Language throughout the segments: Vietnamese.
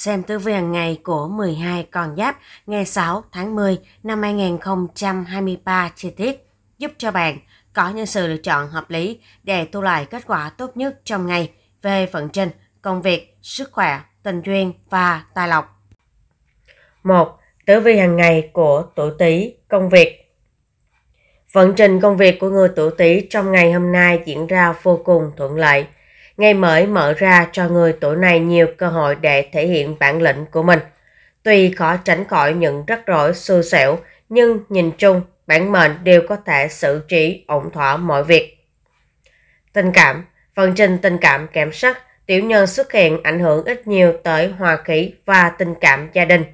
Xem tử vi hàng ngày của 12 con giáp ngày 6 tháng 10 năm 2023 chi tiết giúp cho bạn có những sự lựa chọn hợp lý để thu lại kết quả tốt nhất trong ngày về vận trình, công việc, sức khỏe, tình duyên và tài lộc. 1. Tử vi hàng ngày của tuổi Tý, công việc. Vận trình công việc của người tuổi Tý trong ngày hôm nay diễn ra vô cùng thuận lợi ngày mới mở ra cho người tuổi này nhiều cơ hội để thể hiện bản lĩnh của mình. Tuy khó tránh khỏi những rắc rối xui xẻo, nhưng nhìn chung, bản mệnh đều có thể xử trí ổn thỏa mọi việc. Tình cảm Phần trình tình cảm kém sắc, tiểu nhân xuất hiện ảnh hưởng ít nhiều tới hòa khí và tình cảm gia đình.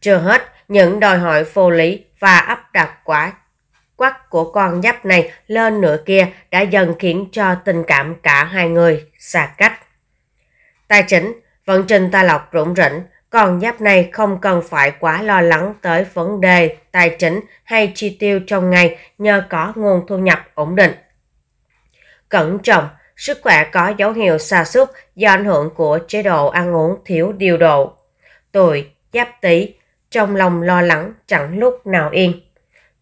Chưa hết, những đòi hỏi vô lý và áp đặt quá quắc của con nhóc này lên nửa kia đã dần khiến cho tình cảm cả hai người xa cách. Tài chính, vận trình ta lộc rủng rỉnh, con nhóc này không cần phải quá lo lắng tới vấn đề tài chính hay chi tiêu trong ngày nhờ có nguồn thu nhập ổn định. Cẩn trọng, sức khỏe có dấu hiệu xa sút do ảnh hưởng của chế độ ăn uống thiếu điều độ. Tuổi, giáp tý, trong lòng lo lắng chẳng lúc nào yên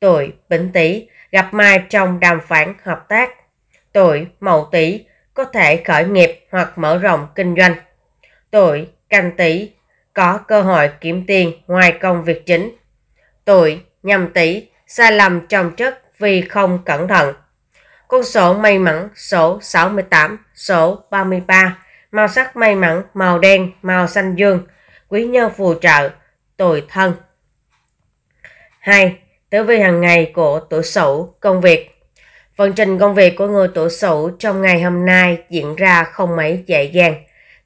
tuổi Bính Tý gặp may trong đàm phán hợp tác. Tuổi Mậu Tý có thể khởi nghiệp hoặc mở rộng kinh doanh. Tuổi Canh Tý có cơ hội kiếm tiền ngoài công việc chính. Tuổi Nhâm Tý sai lầm trong chức vì không cẩn thận. Con số may mắn số 68, số 33, màu sắc may mắn màu đen, màu xanh dương, quý nhân phù trợ, tuổi thân. 2 tới với hàng ngày của tuổi Sửu, công việc. phần trình công việc của người tuổi Sửu trong ngày hôm nay diễn ra không mấy dễ dàng.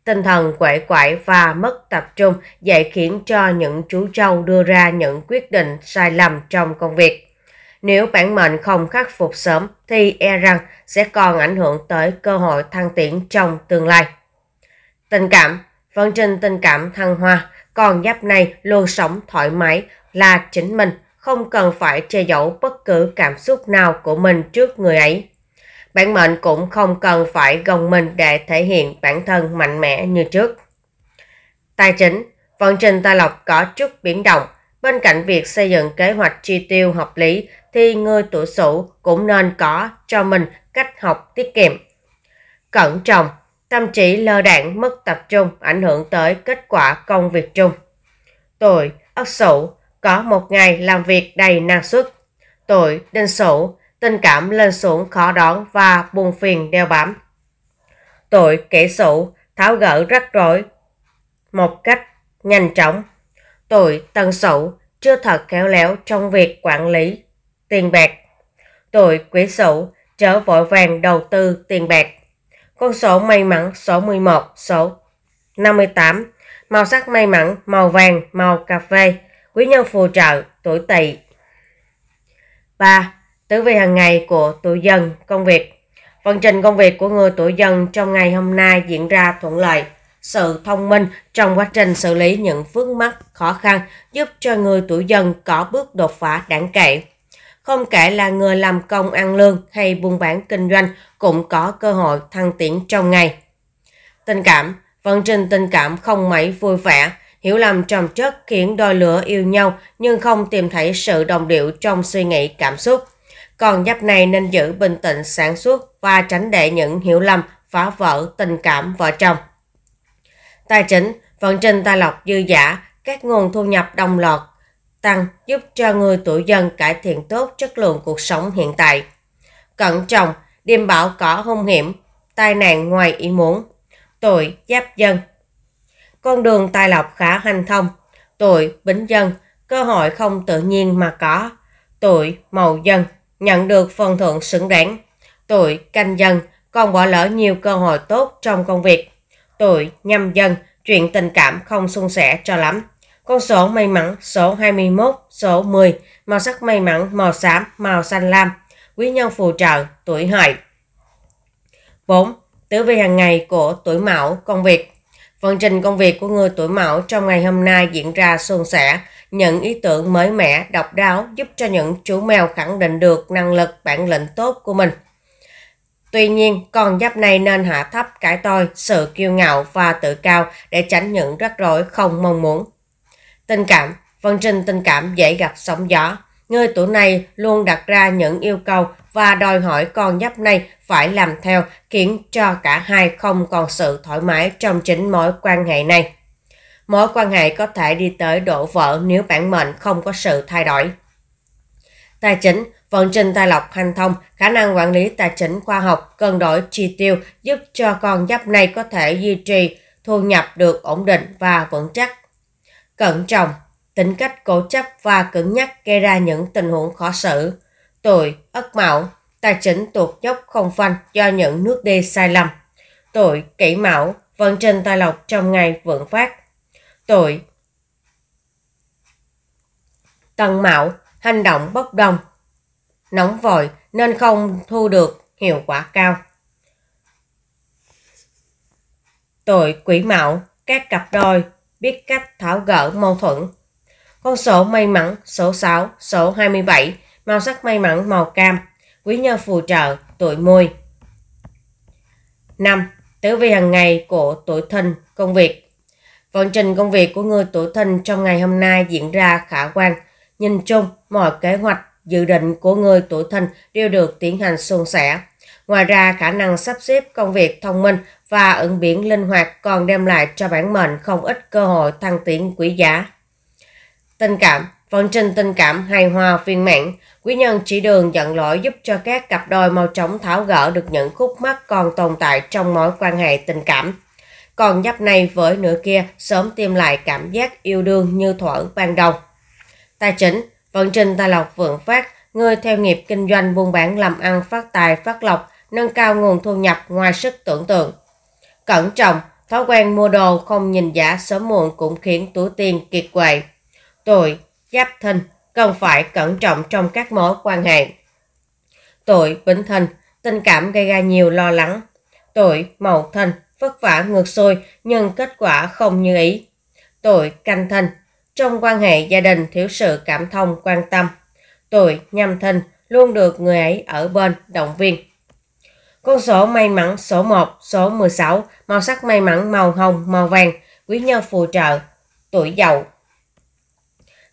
Tinh thần quể quải và mất tập trung dạy khiến cho những chú trâu đưa ra những quyết định sai lầm trong công việc. Nếu bản mệnh không khắc phục sớm thì e rằng sẽ còn ảnh hưởng tới cơ hội thăng tiến trong tương lai. Tình cảm phần trình tình cảm thăng hoa, còn giáp này luôn sống thoải mái là chính mình không cần phải che giấu bất cứ cảm xúc nào của mình trước người ấy. Bản mệnh cũng không cần phải gồng mình để thể hiện bản thân mạnh mẽ như trước. Tài chính, vận trình tài lộc có chút biến động. Bên cạnh việc xây dựng kế hoạch chi tiêu hợp lý thì người tuổi Sửu cũng nên có cho mình cách học tiết kiệm. Cẩn trọng, tâm trí lơ đảng mất tập trung ảnh hưởng tới kết quả công việc chung. Tuổi Ất Sửu có một ngày làm việc đầy năng suất. Tuổi đinh sửu, tình cảm lên xuống khó đoán và buồn phiền đeo bám. Tuổi kỷ sửu, tháo gỡ rắc rối một cách nhanh chóng. Tuổi tân sửu, chưa thật khéo léo trong việc quản lý tiền bạc. Tuổi quý sửu, trở vội vàng đầu tư tiền bạc. Con số may mắn số 11, số 58. Màu sắc may mắn màu vàng, màu cà phê quý nhân phù trợ, tuổi tỵ. 3. Tử vi hàng ngày của tuổi dần, công việc. phần trình công việc của người tuổi dần trong ngày hôm nay diễn ra thuận lợi. Sự thông minh trong quá trình xử lý những vướng mắc khó khăn giúp cho người tuổi dần có bước đột phá đáng kể. Không kể là người làm công ăn lương hay buôn bán kinh doanh cũng có cơ hội thăng tiến trong ngày. Tình cảm Vận trình tình cảm không mấy vui vẻ, Hiểu lầm trầm chất khiến đôi lửa yêu nhau nhưng không tìm thấy sự đồng điệu trong suy nghĩ cảm xúc. Còn giáp này nên giữ bình tĩnh sản xuất và tránh để những hiểu lầm phá vỡ tình cảm vợ chồng. Tài chính, vận trình tài lộc dư giả, các nguồn thu nhập đồng loạt tăng giúp cho người tuổi dân cải thiện tốt chất lượng cuộc sống hiện tại. Cẩn trọng, điềm bão có hung hiểm, tai nạn ngoài ý muốn. Tuổi giáp dân con đường tài lộc khả hành thông, tuổi bính dân, cơ hội không tự nhiên mà có. Tuổi mậu dân, nhận được phần thưởng xứng đáng. Tuổi canh dân, còn bỏ lỡ nhiều cơ hội tốt trong công việc. Tuổi nhâm dân, chuyện tình cảm không suôn sẻ cho lắm. Con số may mắn số 21, số 10, màu sắc may mắn màu xám, màu xanh lam. Quý nhân phù trợ tuổi hợi. 4. Tử vi hàng ngày của tuổi mão công việc Vận trình công việc của người tuổi mão trong ngày hôm nay diễn ra suôn sẻ, những ý tưởng mới mẻ, độc đáo giúp cho những chú mèo khẳng định được năng lực bản lĩnh tốt của mình. Tuy nhiên, con giáp này nên hạ thấp cái tôi, sự kiêu ngạo và tự cao để tránh những rắc rối không mong muốn. Tình cảm Vận trình tình cảm dễ gặp sóng gió. Người tuổi này luôn đặt ra những yêu cầu và đòi hỏi con nhóc này phải làm theo khiến cho cả hai không còn sự thoải mái trong chính mối quan hệ này. Mối quan hệ có thể đi tới đổ vỡ nếu bản mệnh không có sự thay đổi. Tài chính, vận trình tài lộc hành thông, khả năng quản lý tài chính khoa học, cân đổi chi tiêu giúp cho con giáp này có thể duy trì thu nhập được ổn định và vững chắc. Cẩn trọng, tính cách cố chấp và cứng nhắc gây ra những tình huống khó xử. Tội ất mão, tài chính tuột dốc không phanh do những nước đê sai lầm. Tội kỷ mão, vận trình tài lộc trong ngày vượng phát. Tội Tân mạo, hành động bốc đồng, nóng vội nên không thu được hiệu quả cao. Tội quỷ mạo, các cặp đôi biết cách tháo gỡ mâu thuẫn. Con số may mắn số 6, số 27 màu sắc may mắn màu cam, quý nhân phù trợ tuổi mùi. 5. Tử vi hàng ngày của tuổi thìn công việc Vận trình công việc của người tuổi thìn trong ngày hôm nay diễn ra khả quan. Nhìn chung, mọi kế hoạch, dự định của người tuổi thìn đều được tiến hành suôn sẻ. Ngoài ra, khả năng sắp xếp công việc thông minh và ứng biến linh hoạt còn đem lại cho bản mệnh không ít cơ hội thăng tiến quý giá. Tình cảm Vận trình tình cảm hài hòa viên mãn, quý nhân chỉ đường dẫn lỗi giúp cho các cặp đôi mau chóng tháo gỡ được những khúc mắc còn tồn tại trong mối quan hệ tình cảm. Còn nhấp này với nửa kia sớm tìm lại cảm giác yêu đương như thuở ban đầu. Tài chính, vận trình tài lộc vượng phát, người theo nghiệp kinh doanh buôn bán làm ăn phát tài phát lộc, nâng cao nguồn thu nhập ngoài sức tưởng tượng. Cẩn trọng, thói quen mua đồ không nhìn giá sớm muộn cũng khiến túi tiền kiệt quệ. Tuổi Giáp Thìn cần phải cẩn trọng trong các mối quan hệ. Tuổi Bính Thìn, tình cảm gây ra nhiều lo lắng. Tuổi Mậu Thìn, vất vả ngược xuôi nhưng kết quả không như ý. Tuổi Canh Thìn, trong quan hệ gia đình thiếu sự cảm thông quan tâm. Tuổi Nhâm Thìn, luôn được người ấy ở bên động viên. Con số may mắn số 1, số 16, màu sắc may mắn màu hồng, màu vàng, quý nhân phù trợ, tuổi giàu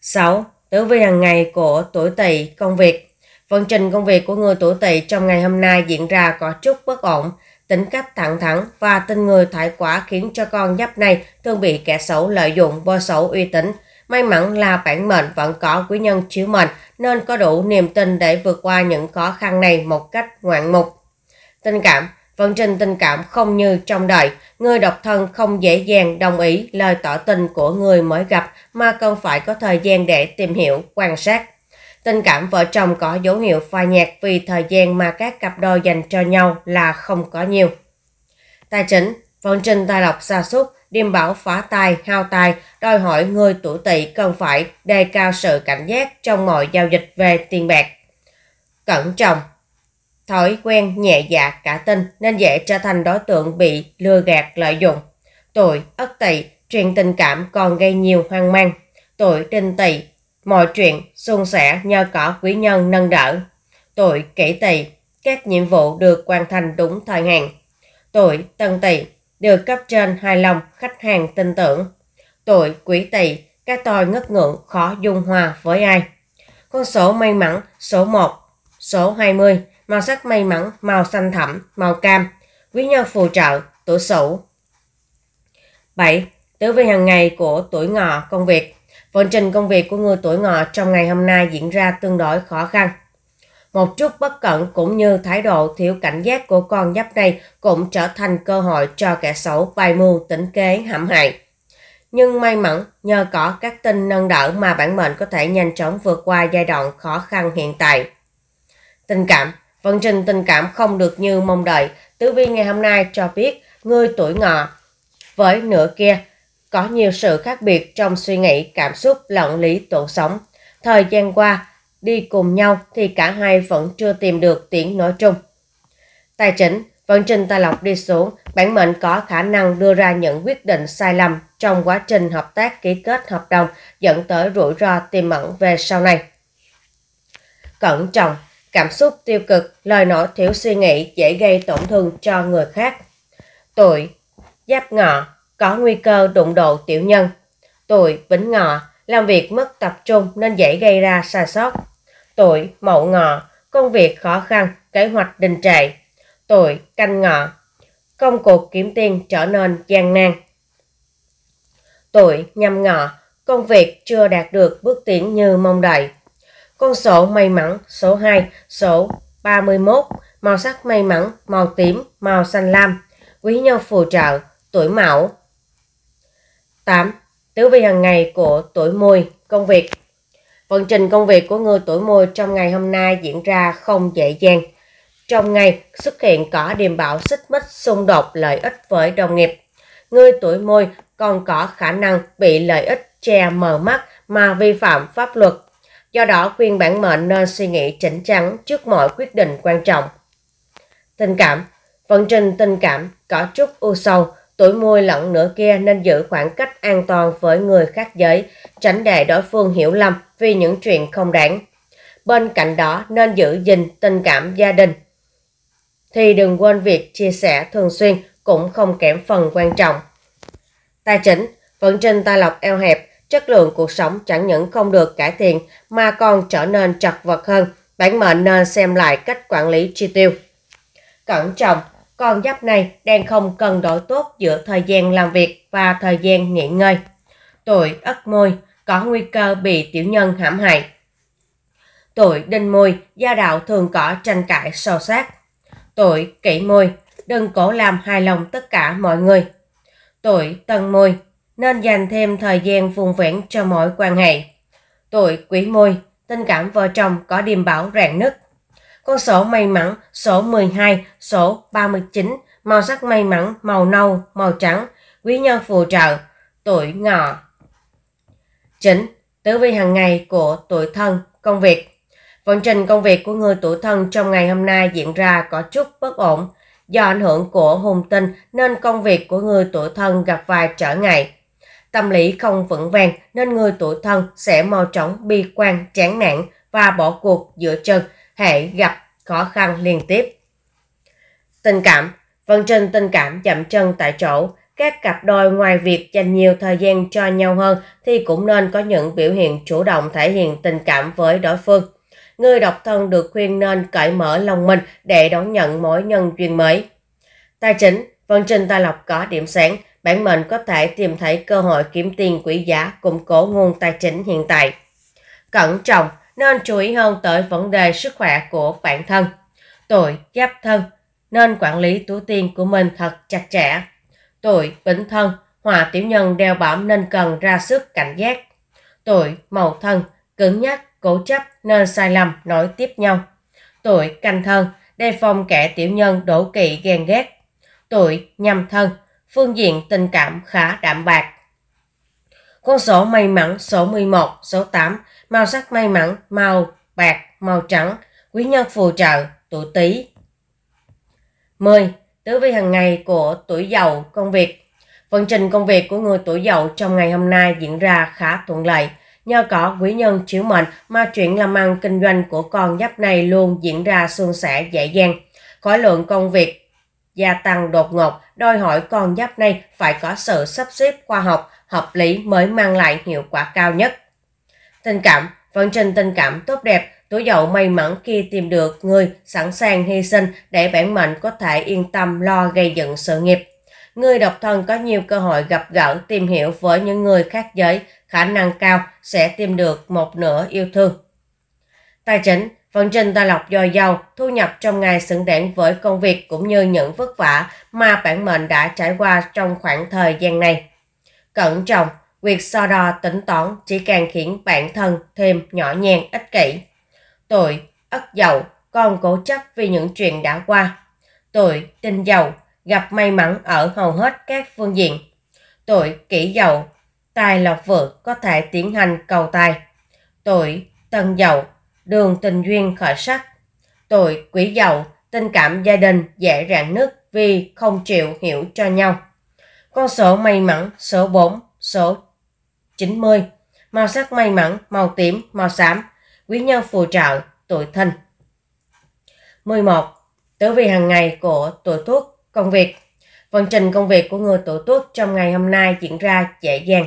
6. Tử vi hàng ngày của tuổi tỵ công việc Vận trình công việc của người tuổi tỵ trong ngày hôm nay diễn ra có chút bất ổn, tính cách thẳng thắn và tin người thái quá khiến cho con giáp này thường bị kẻ xấu lợi dụng bôi xấu uy tín. May mắn là bản mệnh vẫn có quý nhân chiếu mệnh nên có đủ niềm tin để vượt qua những khó khăn này một cách ngoạn mục. Tình cảm Vận trình tình cảm không như trong đời, người độc thân không dễ dàng đồng ý lời tỏ tình của người mới gặp mà cần phải có thời gian để tìm hiểu, quan sát. Tình cảm vợ chồng có dấu hiệu phai nhạt vì thời gian mà các cặp đôi dành cho nhau là không có nhiều. Tài chính, vận trình tài lộc xa sút điềm bảo phá tài, hao tài, đòi hỏi người tuổi tỵ cần phải đề cao sự cảnh giác trong mọi giao dịch về tiền bạc. Cẩn trọng, Thói quen nhẹ dạ cả tin nên dễ trở thành đối tượng bị lừa gạt lợi dụng. Tội ất tỵ chuyện tình cảm còn gây nhiều hoang mang. Tội đinh tỵ mọi chuyện suôn sẻ nhờ có quý nhân nâng đỡ. Tội kỷ tỵ các nhiệm vụ được hoàn thành đúng thời hạn. tội tân tỵ được cấp trên hài lòng khách hàng tin tưởng. tội quý tỵ các tôi ngất ngưỡng khó dung hòa với ai. Con số may mắn số 1, số 20, màu sắc may mắn, màu xanh thẳm, màu cam, quý nhân phù trợ, tuổi sửu. 7. Tử vi hàng ngày của tuổi ngọ công việc Vận trình công việc của người tuổi ngọ trong ngày hôm nay diễn ra tương đối khó khăn. Một chút bất cẩn cũng như thái độ thiếu cảnh giác của con giáp này cũng trở thành cơ hội cho kẻ xấu bày mưu tính kế hãm hại. Nhưng may mắn nhờ có các tinh nâng đỡ mà bản mệnh có thể nhanh chóng vượt qua giai đoạn khó khăn hiện tại. Tình cảm Vận trình tình cảm không được như mong đợi, Tử Vi ngày hôm nay cho biết người tuổi ngọ với nửa kia có nhiều sự khác biệt trong suy nghĩ, cảm xúc, lộng lý tổ sống. Thời gian qua, đi cùng nhau thì cả hai vẫn chưa tìm được tiếng nói chung. Tài chính, vận trình tài lộc đi xuống, bản mệnh có khả năng đưa ra những quyết định sai lầm trong quá trình hợp tác ký kết hợp đồng dẫn tới rủi ro tiềm ẩn về sau này. Cẩn trọng, Cảm xúc tiêu cực, lời nói thiếu suy nghĩ dễ gây tổn thương cho người khác. Tuổi Giáp ngọ có nguy cơ đụng độ tiểu nhân. Tuổi vĩnh ngọ làm việc mất tập trung nên dễ gây ra sai sót. Tuổi Mậu ngọ công việc khó khăn, kế hoạch đình trệ. Tuổi Canh ngọ công cuộc kiếm tiền trở nên gian nan. Tuổi Nhâm ngọ công việc chưa đạt được bước tiến như mong đợi. Con số may mắn số 2, số 31, màu sắc may mắn, màu tím, màu xanh lam. Quý nhân phù trợ, tuổi mão. 8. Tứ vi hàng ngày của tuổi mùi, công việc. Vận trình công việc của người tuổi mùi trong ngày hôm nay diễn ra không dễ dàng. Trong ngày xuất hiện có điềm bão xích mích xung đột lợi ích với đồng nghiệp. Người tuổi mùi còn có khả năng bị lợi ích che mờ mắt mà vi phạm pháp luật Do đó khuyên bản mệnh nên suy nghĩ chỉnh chắn trước mọi quyết định quan trọng. Tình cảm Vận trình tình cảm có chút u sầu, tuổi mùi lẫn nửa kia nên giữ khoảng cách an toàn với người khác giới, tránh để đối phương hiểu lầm vì những chuyện không đáng. Bên cạnh đó nên giữ gìn tình cảm gia đình. Thì đừng quên việc chia sẻ thường xuyên cũng không kém phần quan trọng. Tài chính, vận trình tài lộc eo hẹp, Chất lượng cuộc sống chẳng những không được cải thiện mà còn trở nên chật vật hơn. bạn mệnh nên xem lại cách quản lý chi tiêu. Cẩn trọng, con giáp này đang không cần đổi tốt giữa thời gian làm việc và thời gian nghỉ ngơi. Tuổi Ất Mùi có nguy cơ bị tiểu nhân hãm hại. Tuổi Đinh Mùi gia đạo thường có tranh cãi sâu sát. Tuổi Kỷ Mùi đừng cố làm hài lòng tất cả mọi người. Tuổi Tân Mùi nên dành thêm thời gian vùng vẹn cho mỗi quan hệ. Tuổi quý môi, tình cảm vợ chồng có điềm bảo rạn nứt. Con sổ may mắn sổ 12, số 39, màu sắc may mắn màu nâu, màu trắng, quý nhân phù trợ, tuổi ngọ. Chính, tứ vi hàng ngày của tuổi thân, công việc. Vận trình công việc của người tuổi thân trong ngày hôm nay diễn ra có chút bất ổn. Do ảnh hưởng của hùng tinh nên công việc của người tuổi thân gặp vài trở ngại. Tâm lý không vững vàng nên người tuổi thân sẽ mau chóng bi quan, chán nản và bỏ cuộc giữa chân hệ gặp khó khăn liên tiếp. Tình cảm Vận trình tình cảm chậm chân tại chỗ, các cặp đôi ngoài việc dành nhiều thời gian cho nhau hơn thì cũng nên có những biểu hiện chủ động thể hiện tình cảm với đối phương. Người độc thân được khuyên nên cởi mở lòng mình để đón nhận mối nhân duyên mới. Tài chính, vận trình tài lộc có điểm sáng, bạn mệnh có thể tìm thấy cơ hội kiếm tiền quý giá củng cố nguồn tài chính hiện tại. Cẩn trọng nên chú ý hơn tới vấn đề sức khỏe của bản thân. Tuổi giáp thân nên quản lý túi tiền của mình thật chặt chẽ. Tuổi bính thân, hòa tiểu nhân đeo bám nên cần ra sức cảnh giác. Tuổi mậu thân, cứng nhắc, cố chấp nên sai lầm nói tiếp nhau. Tuổi canh thân, đề phòng kẻ tiểu nhân đổ kỵ ghen ghét. Tuổi nhâm thân, phương diện tình cảm khá đạm bạc. Con số may mắn số 11, số 8, màu sắc may mắn, màu bạc, màu trắng, quý nhân phù trợ, tuổi Tý. 10. Tứ vi hàng ngày của tuổi giàu công việc. Vận trình công việc của người tuổi giàu trong ngày hôm nay diễn ra khá thuận lợi. Nhờ có quý nhân chiếu mệnh mà chuyện làm ăn kinh doanh của con giáp này luôn diễn ra suôn sẻ dễ dàng. Khối lượng công việc gia tăng đột ngột, đòi hỏi con giáp này phải có sự sắp xếp khoa học, hợp lý mới mang lại hiệu quả cao nhất. Tình cảm, vận trình tình cảm tốt đẹp, tuổi dậu may mắn khi tìm được người sẵn sàng hy sinh để bản mệnh có thể yên tâm lo gây dựng sự nghiệp. Người độc thân có nhiều cơ hội gặp gỡ, tìm hiểu với những người khác giới, khả năng cao sẽ tìm được một nửa yêu thương. Tài chính, Phần trình tài lộc dồi dào, thu nhập trong ngày xứng đáng với công việc cũng như những vất vả mà bản mệnh đã trải qua trong khoảng thời gian này. Cẩn trọng, việc so đo tính toán chỉ càng khiến bản thân thêm nhỏ nhen ích kỷ. Tuổi, ất dậu, còn cố chấp vì những chuyện đã qua. Tuổi, tinh dậu, gặp may mắn ở hầu hết các phương diện. Tuổi, kỷ dậu, tài lộc vượng có thể tiến hành cầu tài. Tuổi, tân dậu, đường tình duyên khởi sắc. Tuổi quý giàu, tình cảm gia đình dễ rạn nứt vì không chịu hiểu cho nhau. Con số may mắn số 4, số 90. Màu sắc may mắn, màu tím, màu xám. Quý nhân phù trợ, tuổi thìn. 11. Tử vi hàng ngày của tuổi tuất công việc. Vận trình công việc của người tuổi tuất trong ngày hôm nay diễn ra dễ dàng.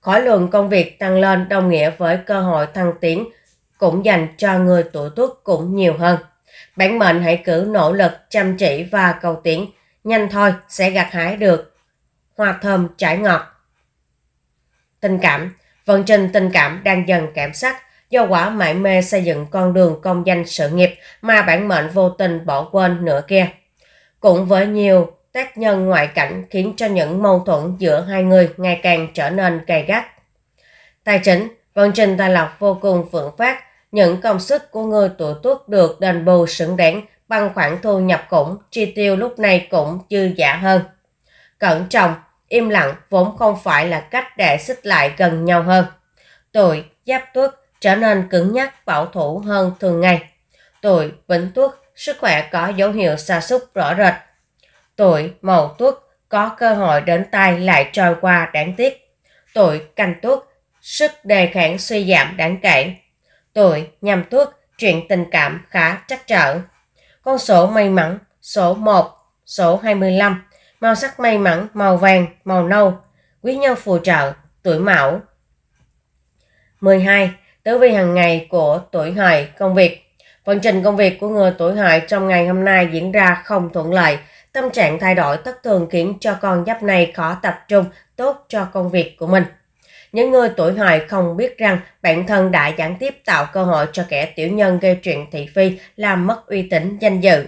Khối lượng công việc tăng lên đồng nghĩa với cơ hội thăng tiến cũng dành cho người tuổi tuất cũng nhiều hơn. Bản mệnh hãy cử nỗ lực, chăm chỉ và cầu tiến, nhanh thôi sẽ gặt hái được hoa thơm trải ngọt. Tình cảm Vận trình tình cảm đang dần cảm sắc, do quả mải mê xây dựng con đường công danh sự nghiệp mà bản mệnh vô tình bỏ quên nửa kia. Cũng với nhiều tác nhân ngoại cảnh khiến cho những mâu thuẫn giữa hai người ngày càng trở nên gay gắt. Tài chính, vận trình tài lộc vô cùng vượng phát, những công sức của người tuổi tuất được đền bù xứng đáng bằng khoản thu nhập cũng, chi tiêu lúc này cũng dư giả hơn. Cẩn trọng, im lặng vốn không phải là cách để xích lại gần nhau hơn. Tuổi giáp tuất trở nên cứng nhắc bảo thủ hơn thường ngày. Tuổi vĩnh tuất sức khỏe có dấu hiệu sa sút rõ rệt. Tuổi mậu tuất có cơ hội đến tay lại trôi qua đáng tiếc. Tuổi canh tuất sức đề kháng suy giảm đáng kể tuổi, nhầm tuốt, chuyện tình cảm khá trắc trở. Con số may mắn, số 1, số 25, màu sắc may mắn, màu vàng, màu nâu, quý nhân phù trợ, tuổi mão. 12. Tử vi hàng ngày của tuổi hợi công việc Vận trình công việc của người tuổi hợi trong ngày hôm nay diễn ra không thuận lợi. Tâm trạng thay đổi thất thường khiến cho con giáp này khó tập trung tốt cho công việc của mình. Những người tuổi hợi không biết rằng bản thân đã gián tiếp tạo cơ hội cho kẻ tiểu nhân gây chuyện thị phi, làm mất uy tín, danh dự.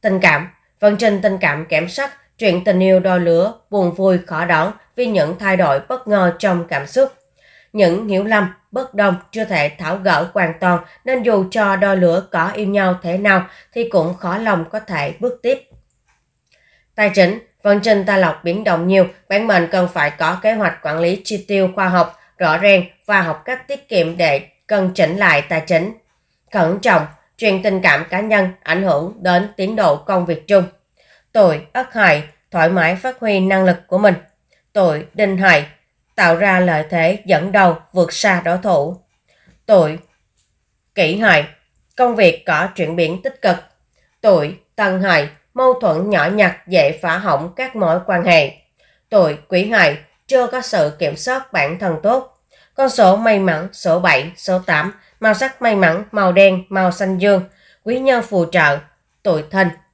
Tình cảm Vận trình tình cảm kém sắc, chuyện tình yêu đo lửa, buồn vui khó đoán vì những thay đổi bất ngờ trong cảm xúc. Những hiểu lầm, bất đồng chưa thể tháo gỡ hoàn toàn nên dù cho đo lửa có yêu nhau thế nào thì cũng khó lòng có thể bước tiếp. Tài chính còn trình ta lọc biến động nhiều, bản mệnh cần phải có kế hoạch quản lý chi tiêu khoa học, rõ ràng và học cách tiết kiệm để cân chỉnh lại tài chính. Cẩn trọng, chuyện tình cảm cá nhân ảnh hưởng đến tiến độ công việc chung. Tuổi Ất Hợi thoải mái phát huy năng lực của mình. Tuổi Đinh Hợi tạo ra lợi thế dẫn đầu vượt xa đối thủ. Tuổi Kỷ Hợi công việc có chuyển biến tích cực. Tuổi Tân Hợi mâu thuẫn nhỏ nhặt dễ phá hỏng các mối quan hệ. Tuổi quý hợi chưa có sự kiểm soát bản thân tốt. Con số may mắn số 7, số 8, màu sắc may mắn màu đen, màu xanh dương, quý nhân phù trợ, tuổi thân